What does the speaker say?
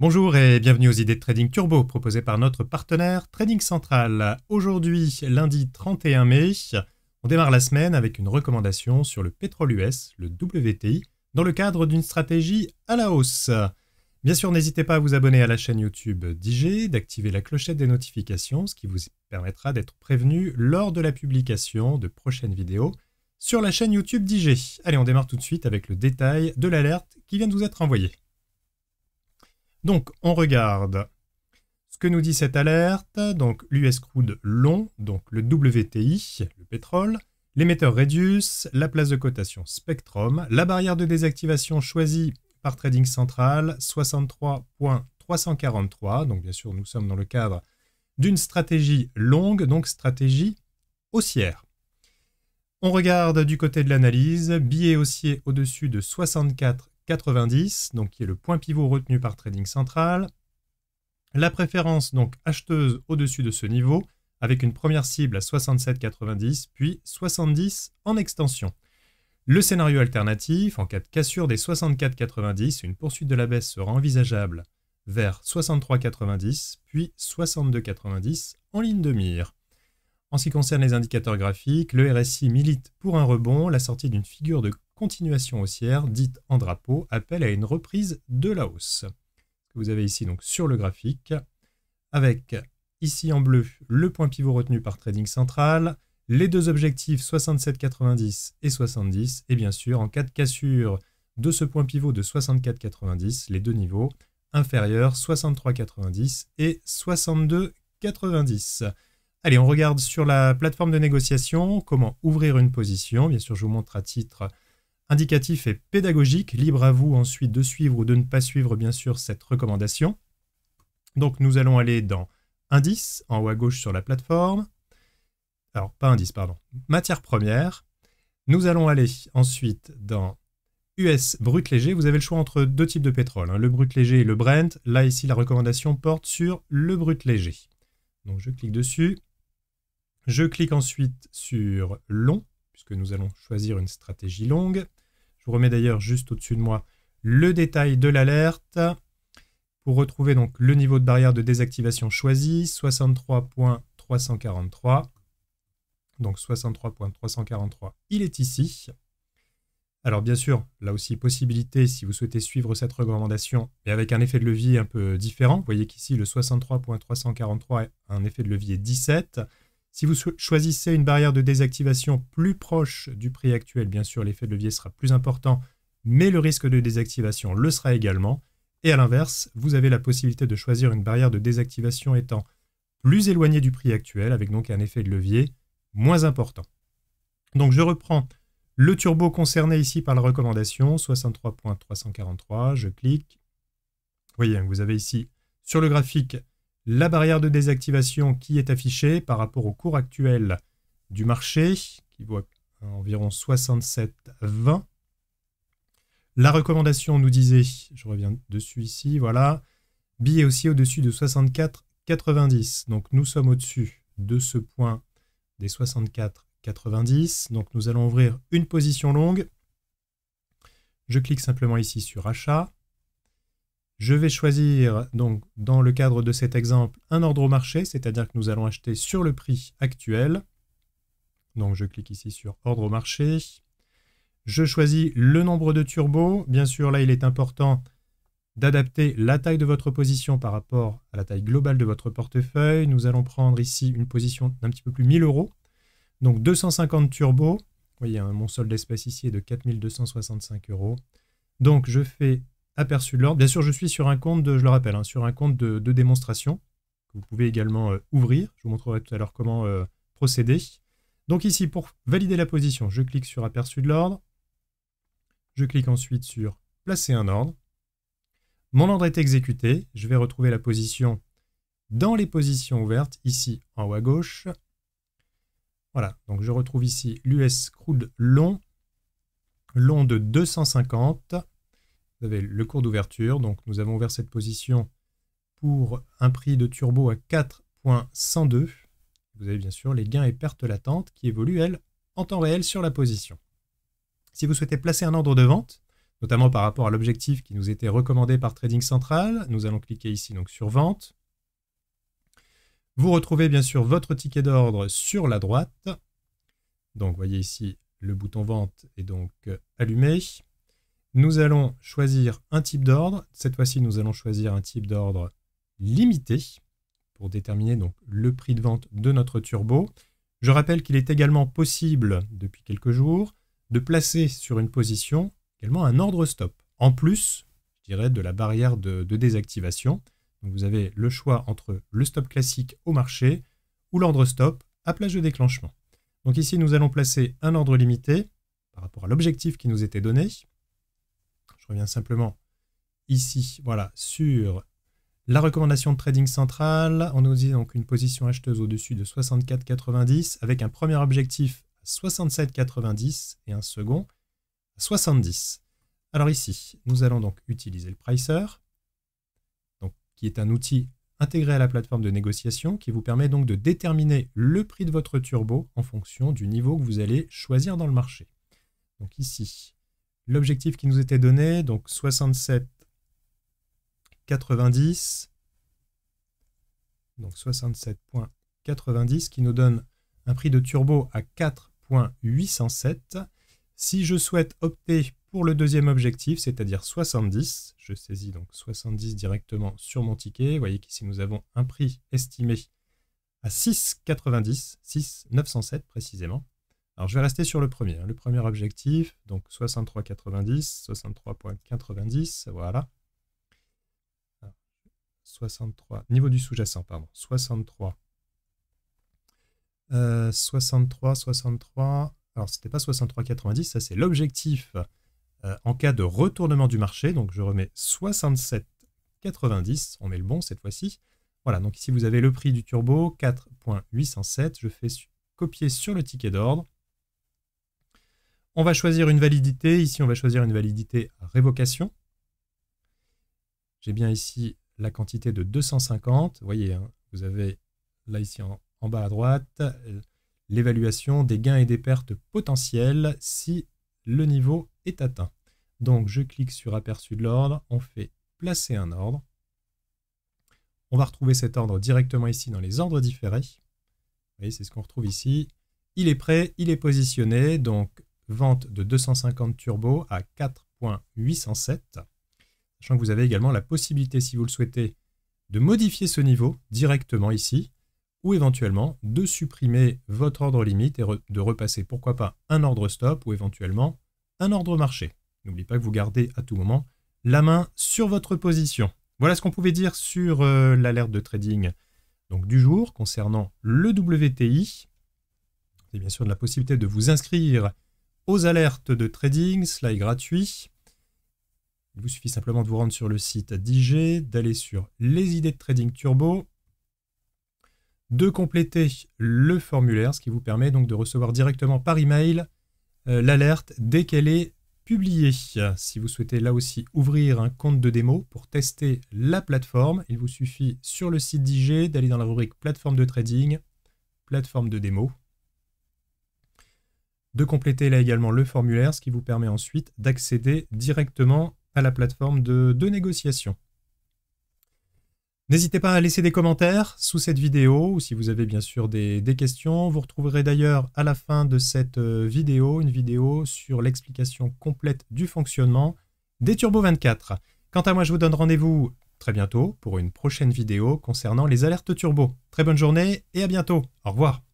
Bonjour et bienvenue aux idées de Trading Turbo proposées par notre partenaire Trading Central. Aujourd'hui, lundi 31 mai, on démarre la semaine avec une recommandation sur le pétrole US, le WTI, dans le cadre d'une stratégie à la hausse. Bien sûr, n'hésitez pas à vous abonner à la chaîne YouTube d'IG, d'activer la clochette des notifications, ce qui vous permettra d'être prévenu lors de la publication de prochaines vidéos sur la chaîne YouTube d'IG. Allez, on démarre tout de suite avec le détail de l'alerte qui vient de vous être envoyée. Donc, on regarde ce que nous dit cette alerte. Donc, l'US crude long, donc le WTI, le pétrole, l'émetteur Reduce, la place de cotation Spectrum, la barrière de désactivation choisie par Trading Central, 63.343. Donc, bien sûr, nous sommes dans le cadre d'une stratégie longue, donc stratégie haussière. On regarde du côté de l'analyse, billet haussier au-dessus de 64 90, donc qui est le point pivot retenu par Trading Central. La préférence donc acheteuse au-dessus de ce niveau, avec une première cible à 67,90 puis 70 en extension. Le scénario alternatif, en cas de cassure des 64,90, une poursuite de la baisse sera envisageable vers 63,90 puis 62,90 en ligne de mire. En ce qui concerne les indicateurs graphiques, le RSI milite pour un rebond, la sortie d'une figure de continuation haussière, dite en drapeau, appelle à une reprise de la hausse. vous avez ici donc sur le graphique, avec ici en bleu le point pivot retenu par Trading Central, les deux objectifs 67,90 et 70, et bien sûr en cas de cassure de ce point pivot de 64,90, les deux niveaux inférieurs 63,90 et 62,90. Allez, on regarde sur la plateforme de négociation comment ouvrir une position. Bien sûr, je vous montre à titre indicatif et pédagogique. Libre à vous ensuite de suivre ou de ne pas suivre bien sûr cette recommandation. Donc nous allons aller dans Indice, en haut à gauche sur la plateforme. Alors pas indice, pardon. Matière première. Nous allons aller ensuite dans US brut léger. Vous avez le choix entre deux types de pétrole, hein. le brut léger et le Brent. Là ici la recommandation porte sur le brut léger. Donc je clique dessus. Je clique ensuite sur long, puisque nous allons choisir une stratégie longue vous remets d'ailleurs juste au-dessus de moi le détail de l'alerte. Pour retrouver donc le niveau de barrière de désactivation choisi, 63.343. Donc 63.343, il est ici. Alors bien sûr, là aussi possibilité si vous souhaitez suivre cette recommandation, et avec un effet de levier un peu différent. Vous voyez qu'ici le 63.343 a un effet de levier 17. Si vous choisissez une barrière de désactivation plus proche du prix actuel, bien sûr, l'effet de levier sera plus important, mais le risque de désactivation le sera également. Et à l'inverse, vous avez la possibilité de choisir une barrière de désactivation étant plus éloignée du prix actuel, avec donc un effet de levier moins important. Donc je reprends le turbo concerné ici par la recommandation, 63.343, je clique. Vous voyez, hein, vous avez ici sur le graphique la barrière de désactivation qui est affichée par rapport au cours actuel du marché, qui voit environ 67,20. La recommandation nous disait, je reviens dessus ici, voilà, est aussi au-dessus de 64,90. Donc nous sommes au-dessus de ce point des 64,90. Donc nous allons ouvrir une position longue. Je clique simplement ici sur achat. Je vais choisir, donc, dans le cadre de cet exemple, un ordre au marché, c'est-à-dire que nous allons acheter sur le prix actuel. Donc, je clique ici sur ordre au marché. Je choisis le nombre de turbos. Bien sûr, là, il est important d'adapter la taille de votre position par rapport à la taille globale de votre portefeuille. Nous allons prendre ici une position d'un petit peu plus 1000 euros. Donc 250 turbos. Vous voyez, mon solde d'espace ici est de 4265 euros. Donc je fais aperçu de l'ordre. Bien sûr, je suis sur un compte, de, je le rappelle, hein, sur un compte de, démonstration que vous pouvez également euh, ouvrir. Je vous montrerai tout à l'heure comment euh, procéder. Donc ici, pour valider la position, je clique sur aperçu de l'ordre. Je clique ensuite sur placer un ordre. Mon ordre est exécuté. Je vais retrouver la position dans les positions ouvertes, ici en haut à gauche. Voilà, donc je retrouve ici l'US crude long, long de 250. Vous avez le cours d'ouverture. Donc, nous avons ouvert cette position pour un prix de turbo à 4.102. Vous avez bien sûr les gains et pertes latentes qui évoluent, en temps réel sur la position. Si vous souhaitez placer un ordre de vente, notamment par rapport à l'objectif qui nous était recommandé par Trading Central, nous allons cliquer ici donc sur vente. Vous retrouvez bien sûr votre ticket d'ordre sur la droite. Donc, vous voyez ici, le bouton vente est donc allumé. Nous allons choisir un type d'ordre. Cette fois-ci, nous allons choisir un type d'ordre limité pour déterminer donc le prix de vente de notre turbo. Je rappelle qu'il est également possible, depuis quelques jours, de placer sur une position également un ordre stop. En plus, je dirais, de la barrière de, désactivation. vous avez le choix entre le stop classique au marché ou l'ordre stop à plage de déclenchement. Donc ici, nous allons placer un ordre limité par rapport à l'objectif qui nous était donné reviens simplement ici, voilà, sur la recommandation de trading central. On nous dit donc une position acheteuse au-dessus de 64,90 avec un premier objectif à 67,90 et un second à 70. Alors ici, nous allons donc utiliser le pricer, donc, qui est un outil intégré à la plateforme de négociation qui vous permet donc de déterminer le prix de votre turbo en fonction du niveau que vous allez choisir dans le marché. Donc ici, l'objectif qui nous était donné, donc 67, 90, donc 67.90 qui nous donne un prix de turbo à 4.807. Si je souhaite opter pour le deuxième objectif, c'est-à-dire 70, je saisis donc 70 directement sur mon ticket. Vous voyez qu'ici nous avons un prix estimé à 6,90, 6,907 précisément. Alors, je vais rester sur le premier. Hein. Le premier objectif, donc 63,90, 63,90, voilà. 63, niveau du sous-jacent, pardon, 63. 63, 63, alors c'était pas 63,90, ça c'est l'objectif euh, en cas de retournement du marché, donc je remets 67,90, on met le bon cette fois-ci. Voilà, donc ici vous avez le prix du turbo, 4,807, je fais copier sur le ticket d'ordre, on va choisir une validité. Ici, on va choisir une validité à révocation. J'ai bien ici la quantité de 250. Vous voyez, hein, vous avez là ici en, bas à droite euh, l'évaluation des gains et des pertes potentielles si le niveau est atteint. Donc je clique sur aperçu de l'ordre, on fait placer un ordre. On va retrouver cet ordre directement ici dans les ordres différés. Vous voyez, c'est ce qu'on retrouve ici. Il est prêt, il est positionné, donc vente de 250 turbo à 4.807, sachant que vous avez également la possibilité, si vous le souhaitez, de modifier ce niveau directement ici, ou éventuellement de supprimer votre ordre limite et de repasser, pourquoi pas, un ordre stop ou éventuellement un ordre marché. N'oubliez pas que vous gardez à tout moment la main sur votre position. Voilà ce qu'on pouvait dire sur euh, l'alerte de trading donc, du jour concernant le WTI. C'est bien sûr de la possibilité de vous inscrire aux alertes de trading, cela est gratuit. Il vous suffit simplement de vous rendre sur le site d'IG, d'aller sur les idées de trading turbo, de compléter le formulaire, ce qui vous permet donc de recevoir directement par email euh, l'alerte dès qu'elle est publiée. Si vous souhaitez là aussi ouvrir un compte de démo pour tester la plateforme, il vous suffit sur le site d'IG d'aller dans la rubrique plateforme de trading, plateforme de démo, de compléter là également le formulaire, ce qui vous permet ensuite d'accéder directement à la plateforme de, négociation. N'hésitez pas à laisser des commentaires sous cette vidéo ou si vous avez bien sûr des, des questions. Vous retrouverez d'ailleurs à la fin de cette euh, vidéo une vidéo sur l'explication complète du fonctionnement des Turbo 24. Quant à moi, je vous donne rendez-vous très bientôt pour une prochaine vidéo concernant les alertes turbo. Très bonne journée et à bientôt. Au revoir.